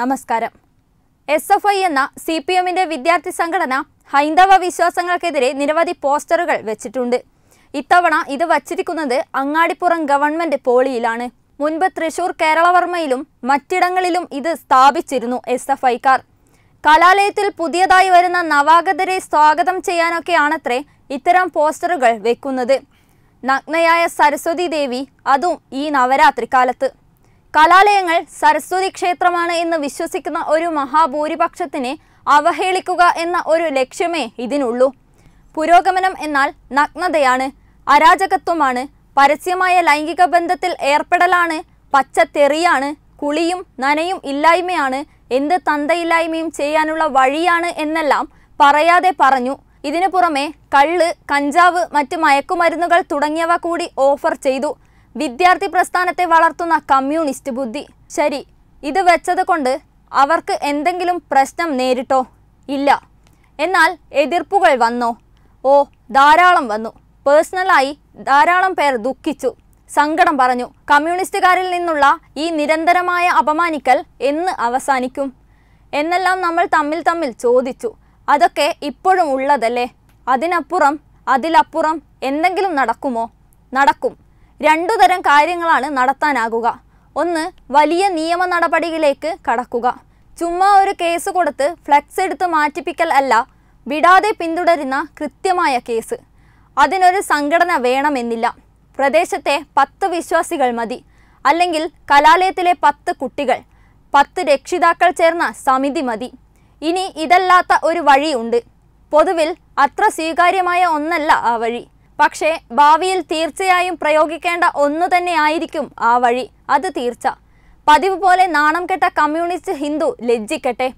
നമസ്കാരം S F I എന്ന C P എമ്മിന്റെ വിദ്യാർത്ഥി സംഘടന ഹൈന്ദവ വിശ്വാസങ്ങൾക്കെതിരെ നിരവധി പോസ്റ്ററുകൾ വെച്ചിട്ടുണ്ട് ഇത്തവണ ഇത് വച്ചിരിക്കുന്നത് അങ്ങാടിപ്പുറം ഗവൺമെന്റ് പോളിയിലാണ് മുൻപ് തൃശൂർ കേരളവർമ്മയിലും മറ്റിടങ്ങളിലും ഇത് സ്ഥാപിച്ചിരുന്നു എസ് എഫ് ഐക്കാർ കലാലയത്തിൽ പുതിയതായി വരുന്ന നവാഗതരെ സ്വാഗതം ചെയ്യാനൊക്കെയാണത്രേ ഇത്തരം പോസ്റ്ററുകൾ വെക്കുന്നത് നഗ്നയായ സരസ്വതി ദേവി അതും ഈ നവരാത്രി കാലത്ത് കലാലയങ്ങൾ സരസ്വതി ക്ഷേത്രമാണ് എന്ന് വിശ്വസിക്കുന്ന ഒരു മഹാഭൂരിപക്ഷത്തിനെ അവഹേളിക്കുക എന്ന ഒരു ലക്ഷ്യമേ ഇതിനുള്ളൂ പുരോഗമനം എന്നാൽ നഗ്നതയാണ് അരാജകത്വമാണ് പരസ്യമായ ലൈംഗിക ബന്ധത്തിൽ ഏർപ്പെടലാണ് പച്ചത്തെറിയാണ് കുളിയും നനയും ഇല്ലായ്മയാണ് എന്ത് തന്തയില്ലായ്മയും ചെയ്യാനുള്ള വഴിയാണ് എന്നെല്ലാം പറയാതെ പറഞ്ഞു ഇതിനു പുറമെ കള്ള് കഞ്ചാവ് മറ്റ് മയക്കുമരുന്നുകൾ തുടങ്ങിയവ കൂടി ഓഫർ ചെയ്തു വിദ്യാർത്ഥി പ്രസ്ഥാനത്തെ വളർത്തുന്ന കമ്മ്യൂണിസ്റ്റ് ബുദ്ധി ശരി ഇത് വെച്ചത് കൊണ്ട് അവർക്ക് എന്തെങ്കിലും പ്രശ്നം നേരിട്ടോ ഇല്ല എന്നാൽ എതിർപ്പുകൾ വന്നോ ഓ ധാരാളം വന്നു പേഴ്സണലായി ധാരാളം പേർ ദുഃഖിച്ചു സങ്കടം പറഞ്ഞു കമ്മ്യൂണിസ്റ്റുകാരിൽ നിന്നുള്ള ഈ നിരന്തരമായ അപമാനിക്കൽ എന്ന് അവസാനിക്കും എന്നെല്ലാം നമ്മൾ തമ്മിൽ തമ്മിൽ ചോദിച്ചു അതൊക്കെ ഇപ്പോഴും ഉള്ളതല്ലേ അതിനപ്പുറം അതിലപ്പുറം എന്തെങ്കിലും നടക്കുമോ നടക്കും രണ്ടു തരം കാര്യങ്ങളാണ് നടത്താനാകുക ഒന്ന് വലിയ നിയമ നടപടികളിലേക്ക് കടക്കുക ചുമ്മാ ഒരു കേസ് കൊടുത്ത് ഫ്ലെക്സ് എടുത്ത് മാറ്റിപ്പിക്കൽ അല്ല വിടാതെ പിന്തുടരുന്ന കൃത്യമായ കേസ് അതിനൊരു സംഘടന വേണമെന്നില്ല പ്രദേശത്തെ പത്ത് വിശ്വാസികൾ മതി അല്ലെങ്കിൽ കലാലയത്തിലെ പത്ത് കുട്ടികൾ പത്ത് രക്ഷിതാക്കൾ ചേർന്ന സമിതി മതി ഇനി ഇതല്ലാത്ത ഒരു വഴിയുണ്ട് പൊതുവിൽ അത്ര സ്വീകാര്യമായ ഒന്നല്ല ആ വഴി പക്ഷേ ഭാവിയിൽ തീർച്ചയായും പ്രയോഗിക്കേണ്ട ഒന്നു തന്നെയായിരിക്കും ആ വഴി അത് തീർച്ച പതിവ് പോലെ നാണം കെട്ട കമ്മ്യൂണിസ്റ്റ് ഹിന്ദു ലജ്ജിക്കട്ടെ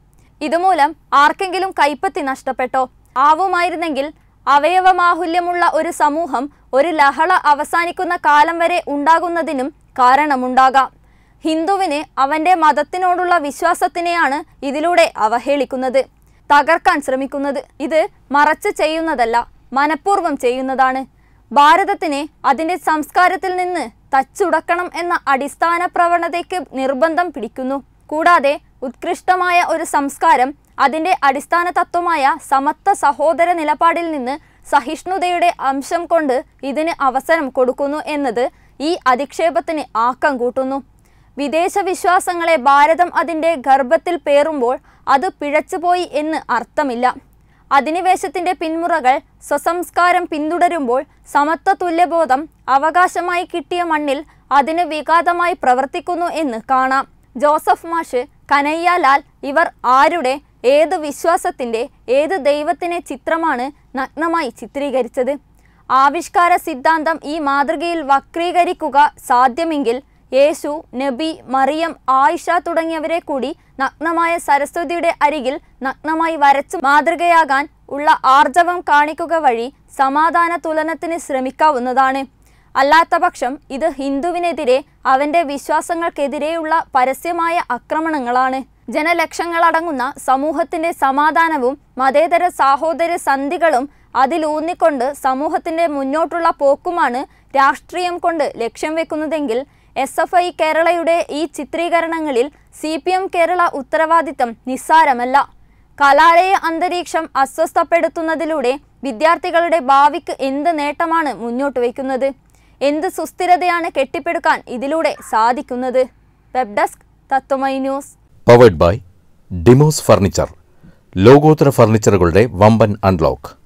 ഇതുമൂലം ആർക്കെങ്കിലും കൈപ്പത്തി നഷ്ടപ്പെട്ടോ ആവുമായിരുന്നെങ്കിൽ അവയവമാഹുല്യമുള്ള ഒരു സമൂഹം ഒരു ലഹള അവസാനിക്കുന്ന കാലം വരെ ഉണ്ടാകുന്നതിനും കാരണമുണ്ടാകാം ഹിന്ദുവിന് അവൻ്റെ മതത്തിനോടുള്ള വിശ്വാസത്തിനെയാണ് ഇതിലൂടെ അവഹേളിക്കുന്നത് തകർക്കാൻ ശ്രമിക്കുന്നത് ഇത് മറച്ച് ചെയ്യുന്നതല്ല മനഃപൂർവ്വം ചെയ്യുന്നതാണ് ഭാരതത്തിനെ അതിൻ്റെ സംസ്കാരത്തിൽ നിന്ന് തച്ചുടക്കണം എന്ന അടിസ്ഥാന പ്രവണതയ്ക്ക് നിർബന്ധം പിടിക്കുന്നു കൂടാതെ ഉത്കൃഷ്ടമായ ഒരു സംസ്കാരം അതിൻ്റെ അടിസ്ഥാന തത്വമായ സമത്വ സഹോദര നിലപാടിൽ നിന്ന് സഹിഷ്ണുതയുടെ അംശം കൊണ്ട് ഇതിന് അവസരം കൊടുക്കുന്നു എന്നത് ഈ അധിക്ഷേപത്തിന് ആക്കം കൂട്ടുന്നു വിദേശ വിശ്വാസങ്ങളെ ഭാരതം അതിൻ്റെ ഗർഭത്തിൽ പേറുമ്പോൾ അത് പിഴച്ചുപോയി എന്ന് അർത്ഥമില്ല അധിനിവേശത്തിന്റെ പിന്മുറകൾ സ്വസംസ്കാരം പിന്തുടരുമ്പോൾ സമത്വ തുല്യബോധം അവകാശമായി കിട്ടിയ മണ്ണിൽ അതിന് വിഘാതമായി പ്രവർത്തിക്കുന്നു എന്ന് കാണാം ജോസഫ് മാഷ് കനയ്യലാൽ ഇവർ ആരുടെ ഏത് വിശ്വാസത്തിന്റെ ഏത് ദൈവത്തിനെ ചിത്രമാണ് നഗ്നമായി ചിത്രീകരിച്ചത് ആവിഷ്കാര സിദ്ധാന്തം ഈ മാതൃകയിൽ വക്രീകരിക്കുക സാധ്യമെങ്കിൽ യേശു നബി മറിയം ആയിഷ തുടങ്ങിയവരെ കൂടി നഗ്നമായ സരസ്വതിയുടെ അരികിൽ നഗ്നമായി വരച്ചു മാതൃകയാകാൻ ഉള്ള ആർജവം കാണിക്കുക വഴി സമാധാന തുലനത്തിന് ശ്രമിക്കാവുന്നതാണ് അല്ലാത്തപക്ഷം ഇത് ഹിന്ദുവിനെതിരെ അവന്റെ വിശ്വാസങ്ങൾക്കെതിരെയുള്ള പരസ്യമായ ആക്രമണങ്ങളാണ് ജനലക്ഷങ്ങളടങ്ങുന്ന സമൂഹത്തിന്റെ സമാധാനവും മതേതര സാഹോദര്യ സന്ധികളും അതിലൂന്നിക്കൊണ്ട് സമൂഹത്തിന്റെ മുന്നോട്ടുള്ള പോക്കുമാണ് രാഷ്ട്രീയം കൊണ്ട് ലക്ഷ്യം വെക്കുന്നതെങ്കിൽ എസ് എഫ് ഐ കേരളയുടെ ഈ ചിത്രീകരണങ്ങളിൽ സി പി എം കേരള ഉത്തരവാദിത്തം നിസ്സാരമല്ല കലാലയ അന്തരീക്ഷം അസ്വസ്ഥപ്പെടുത്തുന്നതിലൂടെ വിദ്യാർത്ഥികളുടെ ഭാവിക്ക് എന്ത് നേട്ടമാണ് മുന്നോട്ട് വയ്ക്കുന്നത് എന്ത് സുസ്ഥിരതയാണ് കെട്ടിപ്പടുക്കാൻ ഇതിലൂടെ സാധിക്കുന്നത് വെബ് ഡെസ്ക് തത്വമൈ news powered by Demos furniture ലോകോത്തര ഫർണിച്ചറുകളുടെ വമ്പൻ അൺലോക്ക്